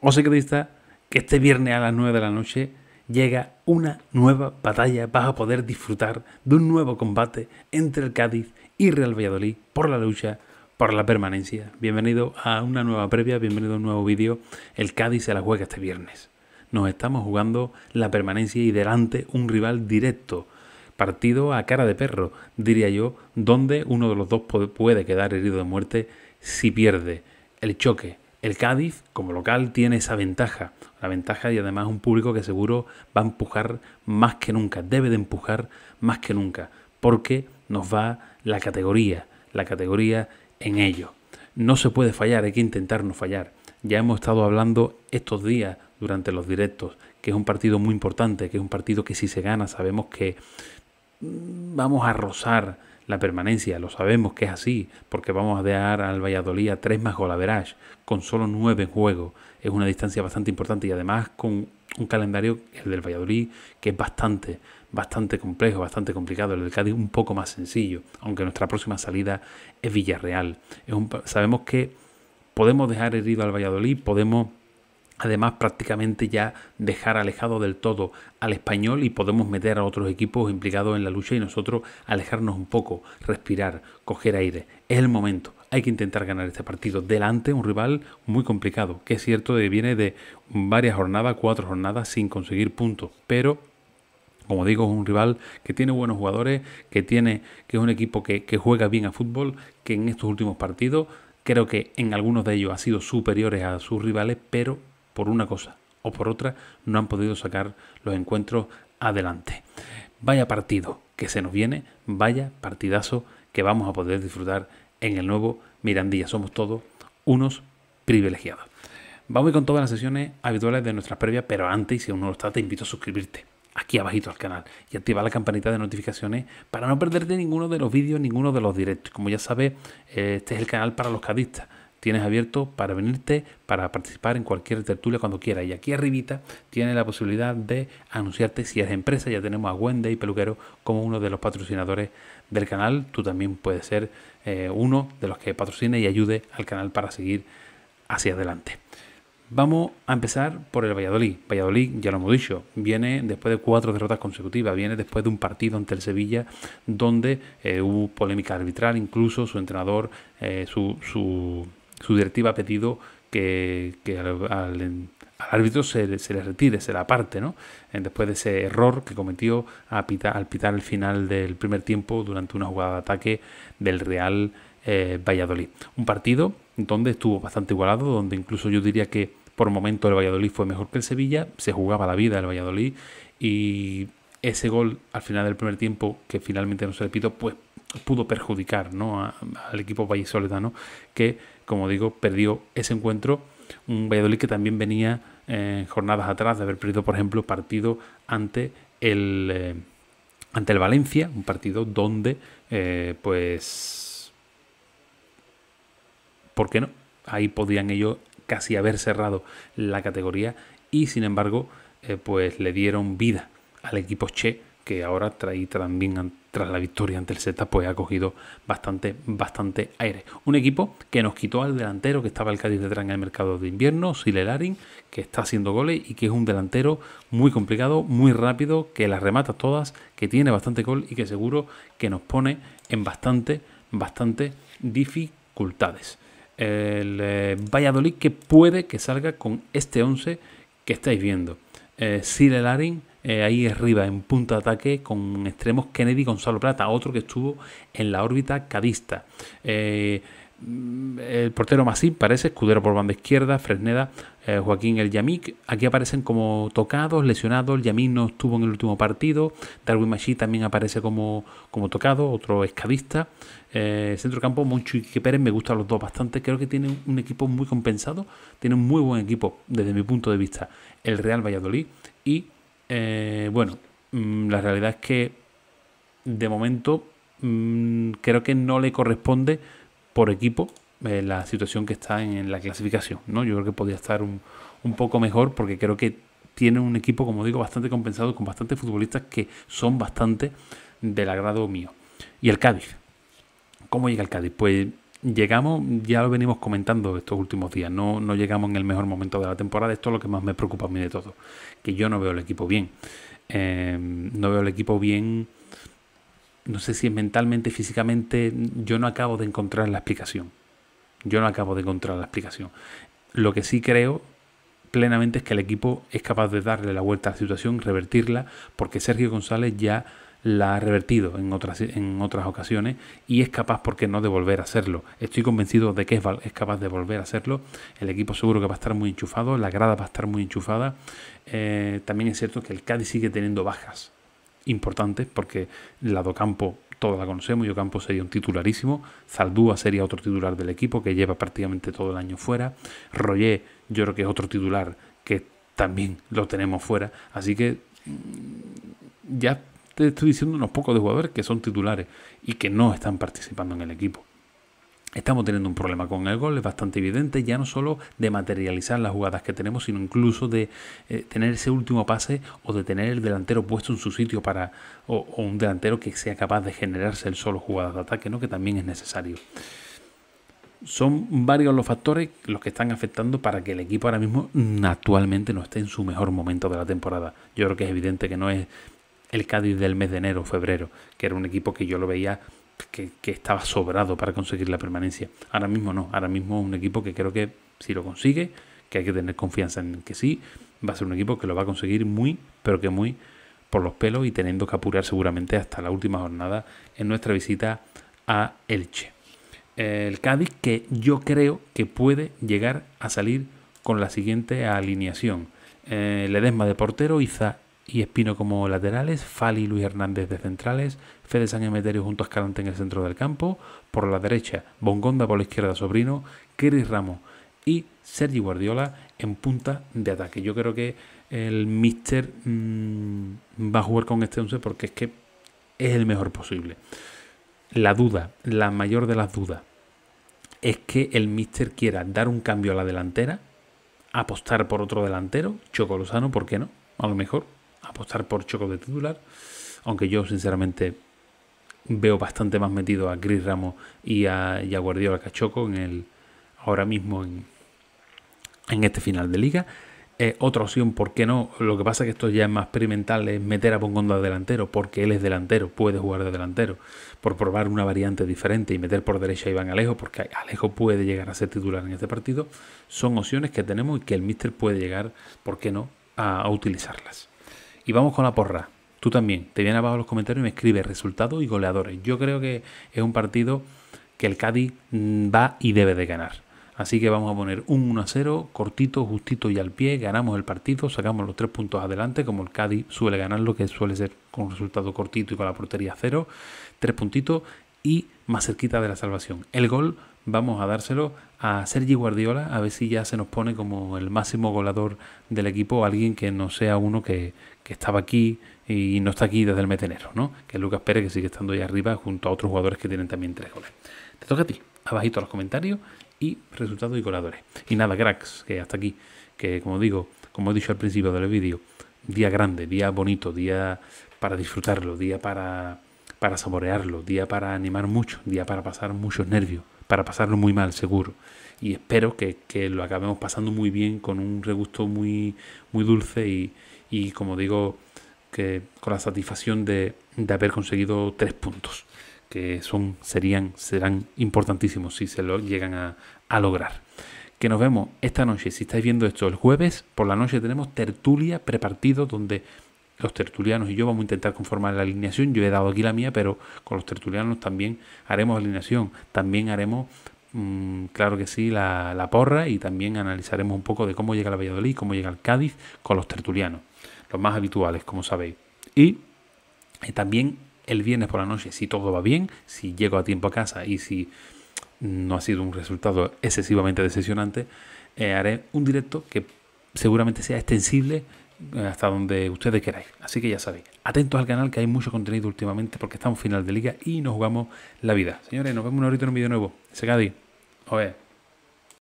os secretista que este viernes a las 9 de la noche llega una nueva batalla. Vas a poder disfrutar de un nuevo combate entre el Cádiz y Real Valladolid por la lucha por la permanencia. Bienvenido a una nueva previa, bienvenido a un nuevo vídeo. El Cádiz se la juega este viernes. Nos estamos jugando la permanencia y delante un rival directo. Partido a cara de perro, diría yo, donde uno de los dos puede quedar herido de muerte si pierde el choque el Cádiz, como local, tiene esa ventaja. La ventaja y además un público que seguro va a empujar más que nunca, debe de empujar más que nunca, porque nos va la categoría, la categoría en ello. No se puede fallar, hay que intentarnos fallar. Ya hemos estado hablando estos días durante los directos, que es un partido muy importante, que es un partido que si se gana sabemos que mm, vamos a rozar la permanencia, lo sabemos que es así, porque vamos a dejar al Valladolid a tres más golaverage, con solo nueve juegos es una distancia bastante importante y además con un calendario, el del Valladolid, que es bastante, bastante complejo, bastante complicado, el del Cádiz un poco más sencillo, aunque nuestra próxima salida es Villarreal. sabemos que podemos dejar herido al Valladolid, podemos Además, prácticamente ya dejar alejado del todo al español y podemos meter a otros equipos implicados en la lucha y nosotros alejarnos un poco, respirar, coger aire. Es el momento. Hay que intentar ganar este partido delante un rival muy complicado, que es cierto que viene de varias jornadas, cuatro jornadas sin conseguir puntos, pero como digo, es un rival que tiene buenos jugadores, que tiene que es un equipo que, que juega bien a fútbol, que en estos últimos partidos creo que en algunos de ellos ha sido superiores a sus rivales, pero por una cosa o por otra, no han podido sacar los encuentros adelante. Vaya partido que se nos viene, vaya partidazo que vamos a poder disfrutar en el nuevo Mirandilla. Somos todos unos privilegiados. Vamos con todas las sesiones habituales de nuestras previas, pero antes, si aún no lo está, te invito a suscribirte aquí abajito al canal y activar la campanita de notificaciones para no perderte ninguno de los vídeos, ninguno de los directos. Como ya sabes, este es el canal para los cadistas tienes abierto para venirte, para participar en cualquier tertulia cuando quieras. Y aquí arribita tienes la posibilidad de anunciarte si eres empresa. Ya tenemos a Wendy y Peluquero como uno de los patrocinadores del canal. Tú también puedes ser eh, uno de los que patrocine y ayude al canal para seguir hacia adelante. Vamos a empezar por el Valladolid. Valladolid, ya lo hemos dicho, viene después de cuatro derrotas consecutivas, viene después de un partido ante el Sevilla donde eh, hubo polémica arbitral, incluso su entrenador, eh, su, su su directiva ha pedido que, al, árbitro se, le retire, se la parte, ¿no? Después de ese error que cometió al pitar el final del primer tiempo durante una jugada de ataque del Real eh, Valladolid. Un partido donde estuvo bastante igualado, donde incluso yo diría que por momento el Valladolid fue mejor que el Sevilla, se jugaba la vida el Valladolid y ese gol al final del primer tiempo que finalmente no se le pues pudo perjudicar ¿no? al equipo vallisoletano que como digo, perdió ese encuentro. Un Valladolid que también venía eh, jornadas atrás de haber perdido, por ejemplo, partido ante el, eh, ante el Valencia, un partido donde, eh, pues, ¿por qué no? Ahí podían ellos casi haber cerrado la categoría y, sin embargo, pues le dieron vida al equipo Che, que ahora trae también tras la victoria ante el Z, pues ha cogido bastante, bastante aire. Un equipo que nos quitó al delantero que estaba el Cádiz detrás en el mercado de invierno, Silelarin, que está haciendo goles y que es un delantero muy complicado, muy rápido, que las remata todas, que tiene bastante gol y que seguro que nos pone en bastante, bastante dificultades. El eh, Valladolid que puede que salga con este 11 que estáis viendo. Eh, Sile Silelarin eh, ahí arriba en punta de ataque con extremos Kennedy y Gonzalo Plata, otro que estuvo en la órbita cadista. Eh, el portero Masip parece escudero por banda izquierda, Fresneda, eh, Joaquín El Yamik. Aquí aparecen como tocados, lesionados. El Yamik no estuvo en el último partido. Darwin Machi también aparece como, como tocado, otro escadista. Eh, centrocampo, Moncho y Que Pérez me gustan los dos bastante. Creo que tienen un equipo muy compensado. Tienen un muy buen equipo desde mi punto de vista. El Real Valladolid y eh, bueno, mm, la realidad es que de momento mm, creo que no le corresponde por equipo eh, la situación que está en, la clasificación. ¿no? Yo creo que podría estar un, un, poco mejor porque creo que tiene un equipo, como digo, bastante compensado con bastantes futbolistas que son bastante del agrado mío. Y el Cádiz. ¿Cómo llega el Cádiz? Pues llegamos, ya lo venimos comentando estos últimos días, no, no llegamos en el mejor momento de la temporada, esto es lo que más me preocupa a mí de todo, que yo no veo el equipo bien. Em, no veo el equipo bien, no sé si es mentalmente, físicamente, yo no acabo de encontrar la explicación. Yo no acabo de encontrar la explicación. Lo que sí creo plenamente es que el equipo es capaz de darle la vuelta a la situación, revertirla, porque Sergio González ya la ha revertido en otras, en otras ocasiones y es capaz, porque no?, de volver a hacerlo. Estoy convencido de que es, capaz de volver a hacerlo. El equipo seguro que va a estar muy enchufado, la grada va a estar muy enchufada. Eh, también es cierto que el Cádiz sigue teniendo bajas importantes porque la de campo todos la conocemos, yo Ocampo sería un titularísimo, Zaldúa sería otro titular del equipo que lleva prácticamente todo el año fuera, Royer yo creo que es otro titular que también lo tenemos fuera, así que mm, ya estoy diciendo unos pocos de jugadores que son titulares y que no están participando en el equipo. Estamos teniendo un problema con el gol, es bastante evidente, ya no solo de materializar las jugadas que tenemos, sino incluso de eh, tener ese último pase o de tener el delantero puesto en su sitio para o, un delantero que sea capaz de generarse el solo jugadas de ataque, ¿no? que también es necesario. Son varios los factores los que están afectando para que el equipo ahora mismo mm, actualmente no esté en su mejor momento de la temporada. Yo creo que es evidente que no es el Cádiz del mes de enero, febrero, que era un equipo que yo lo veía que, estaba sobrado para conseguir la permanencia. Ahora mismo no, ahora mismo es un equipo que creo que si lo consigue, que hay que tener confianza en que sí, va a ser un equipo que lo va a conseguir muy, pero que muy por los pelos y teniendo que apurar seguramente hasta la última jornada en nuestra visita a Elche. El Cádiz que yo creo que puede llegar a salir con la siguiente alineación. Eh, Ledesma de portero, Iza y Espino como laterales, Fali y Luis Hernández de centrales, Fede San Emeterio junto a Escalante en el centro del campo, por la derecha Bongonda, por la izquierda Sobrino, Kiris Ramos y Sergi Guardiola en punta de ataque. Yo creo que el Mister mm, va a jugar con este 11 porque es que es el mejor posible. La duda, la mayor de las dudas, es que el Mister quiera dar un cambio a la delantera, apostar por otro delantero, Chocolosano, ¿por qué no? A lo mejor, apostar por Choco de titular, aunque yo sinceramente veo bastante más metido a Gris Ramos y a, Guardiola Cachoco en el, ahora mismo en, este final de liga. Eh, otra opción, ¿por qué no? Lo que pasa es que esto ya es más experimental, es meter a Pongondo de delantero, porque él es delantero, puede jugar de delantero, por probar una variante diferente y meter por derecha a Iván Alejo, porque Alejo puede llegar a ser titular en este partido. Son opciones que tenemos y que el míster puede llegar, ¿por qué no?, a utilizarlas. Y vamos con la porra. Tú también. Te viene abajo en los comentarios y me escribes resultados y goleadores. Yo creo que es un partido que el Cádiz mm, va y debe de ganar. Así que vamos a poner un 1 a 0, cortito, justito y al pie. Ganamos el partido, sacamos los tres puntos adelante, como el Cádiz suele ganar, lo que suele ser con un resultado cortito y con la portería cero. Tres puntitos y más cerquita de la salvación. El gol vamos a dárselo a Sergi Guardiola, a ver si ya se nos pone como el máximo goleador del equipo, alguien que no sea uno que, estaba aquí y no está aquí desde el mes enero, ¿no? Que es Lucas Pérez, que sigue estando ahí arriba junto a otros jugadores que tienen también tres goles. Te toca a ti, abajito los comentarios y resultados y goleadores. Y nada, cracks, que hasta aquí, que como digo, como he dicho al principio del vídeo, día grande, día bonito, día para disfrutarlo, día para, para saborearlo, día para animar mucho, día para pasar muchos nervios para pasarlo muy mal, seguro. Y espero que, lo acabemos pasando muy bien, con un regusto muy, muy dulce y, y como digo, que con la satisfacción de, de, haber conseguido tres puntos, que son, serían, serán importantísimos si se lo llegan a, a lograr que nos vemos esta noche. Si estáis viendo esto el jueves, por la noche tenemos tertulia prepartido donde los tertulianos y yo vamos a intentar conformar la alineación. Yo he dado aquí la mía, pero con los tertulianos también haremos alineación. También haremos, mm, claro que sí, la, porra y también analizaremos un poco de cómo llega la Valladolid, cómo llega el Cádiz con los tertulianos. Los más habituales, como sabéis. Y eh, también el viernes por la noche, si todo va bien, si llego a tiempo a casa y si no ha sido un resultado excesivamente decepcionante, eh, haré un directo que seguramente sea extensible hasta donde ustedes queráis. Así que ya sabéis, atentos al canal que hay mucho contenido últimamente porque estamos final de liga y nos jugamos la vida. Señores, nos vemos un en un vídeo nuevo. Segadí. Joder